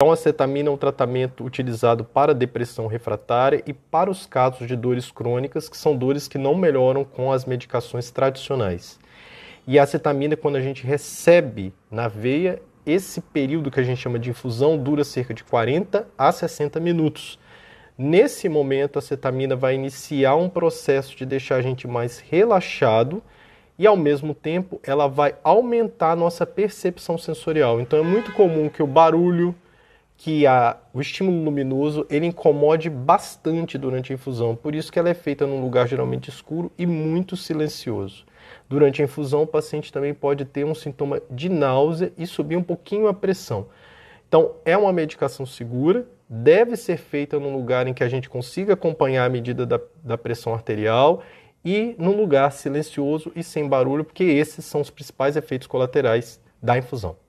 Então, a cetamina é um tratamento utilizado para depressão refratária e para os casos de dores crônicas, que são dores que não melhoram com as medicações tradicionais. E a acetamina, quando a gente recebe na veia, esse período que a gente chama de infusão dura cerca de 40 a 60 minutos. Nesse momento, a acetamina vai iniciar um processo de deixar a gente mais relaxado e ao mesmo tempo ela vai aumentar a nossa percepção sensorial. Então é muito comum que o barulho, que a, o estímulo luminoso ele incomode bastante durante a infusão, por isso que ela é feita num lugar geralmente escuro e muito silencioso. Durante a infusão, o paciente também pode ter um sintoma de náusea e subir um pouquinho a pressão. Então, é uma medicação segura, deve ser feita num lugar em que a gente consiga acompanhar a medida da, da pressão arterial e num lugar silencioso e sem barulho, porque esses são os principais efeitos colaterais da infusão.